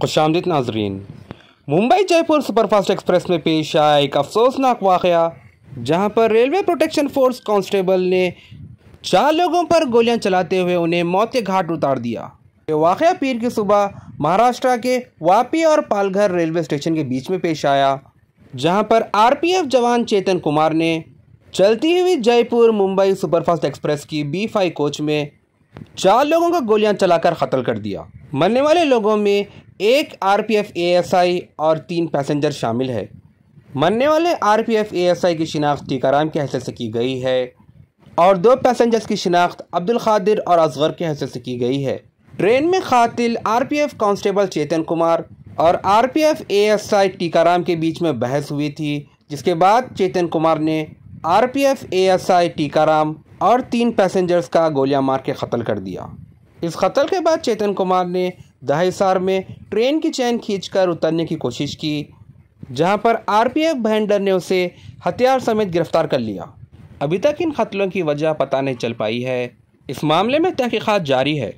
खुश आमदीद नाजरीन मुंबई जयपुर सुपरफास्ट एक्सप्रेस में पेश आया एक अफसोसनाक वाक़ जहां पर रेलवे प्रोटेक्शन फोर्स कांस्टेबल ने चार लोगों पर गोलियां चलाते हुए उन्हें मौत के घाट उतार दिया ये वाक़ पीर की सुबह महाराष्ट्र के वापी और पालघर रेलवे स्टेशन के बीच में पेश आया जहाँ पर एफ जवान चेतन कुमार ने चलती हुई जयपुर मुंबई सुपरफास्ट एक्सप्रेस की बी फाई कोच में चार लोगों का गोलियां चलाकर कत्ल कर दिया मरने वाले लोगों में एक एस आई और तीन पैसेंजर शामिल है मरने वाले एस आई की शिनाख्त टीकाराम की हिस्से से की गई है और दो पैसेंजर्स की शिनाख्त अब्दुल खादिर और असगर की हिस्से से की गई है ट्रेन में कातिल एफ कांस्टेबल चेतन कुमार और एस आई टीकाराम के बीच में बहस हुई थी जिसके बाद चेतन कुमार ने एस आई टीकाराम और तीन पैसेंजर्स का गोलियां मार के कत्ल कर दिया इस कत्ल के बाद चेतन कुमार ने दहिसार में ट्रेन की चैन खींचकर उतरने की कोशिश की जहां पर आरपीएफ भयंडर ने उसे हथियार समेत गिरफ्तार कर लिया अभी तक इन कत्लों की वजह पता नहीं चल पाई है इस मामले में तहकीक़ात जारी है